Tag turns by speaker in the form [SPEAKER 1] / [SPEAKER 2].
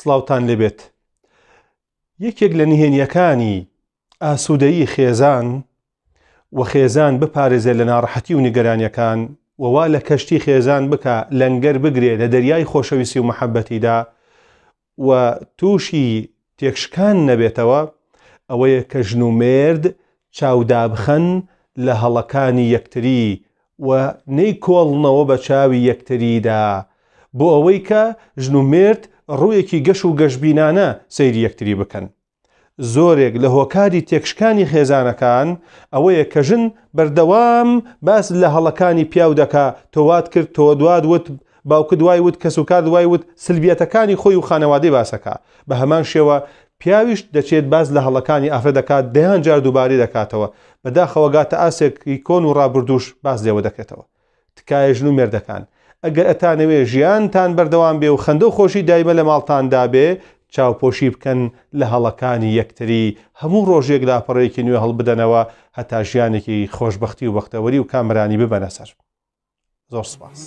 [SPEAKER 1] سڵاوتان لێبێت یەکێک لە نهێنیەکانی ئاسوودەیی خێزان و خێزان بپارێزێ لە ناڕەحەتی و نیگەرانیەکان وەوا لە کەشتی خێزان بکە لەنگەر بگرێ لە دەریای خۆشەویستی و محەبەتیدا و تووشی تێکشکان نەبێتەوە ئەوەیە کە ژن و مرد چاودابخەن لە هەڵەکانی یەکتری و نەی کۆڵنەوە بە چاوی یەکتریدا بۆ ئەوەی کە ژن و مرد ڕوویەکی گەش و گەشببینانە سەیری یەکتری بکەن. زۆرێک لە هۆکاری تێکشکانی خێزانەکان ئەوەیە کە ژن بەردەوام باس لە هەڵەکانی پیاو دەکا تۆوات کرد تۆ دواد وت باوکە دوای وت کەس و کار دوای وت سلبیەتەکانی خۆی و خانەوادەی باسەکە بە هەمان شێوە پیاویش دەچێت باز لە هەڵەکانی ئافرە دەکات دەیان جار دووباری دەکاتەوە بەداخەوەگاتە ئاسێکی کۆن و ڕابردوش باز لێەوە دەکێتەوە تکایە ژن و مێردەکان ئەگەر ئەتانەوێ ژیانتان بەردەوام بێ و خەندە و خۆشی دایمە لە ماڵتاندا بێ چاوپۆشی بکەن لە هەڵەکانی یەکتری هەموو ڕۆژێک لاپەڕێکی نوێ هەڵبدەنەوە هەتا ژیانێکی خۆشببختی و بەختەوەری و کامرانی ببەنە سەر زۆر سپاس.